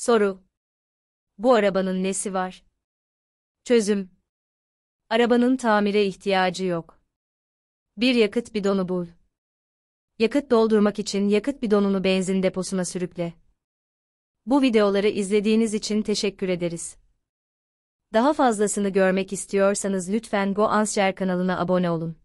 Soru. Bu arabanın nesi var? Çözüm. Arabanın tamire ihtiyacı yok. Bir yakıt bidonu bul. Yakıt doldurmak için yakıt bidonunu benzin deposuna sürükle. Bu videoları izlediğiniz için teşekkür ederiz. Daha fazlasını görmek istiyorsanız lütfen GoAnsher kanalına abone olun.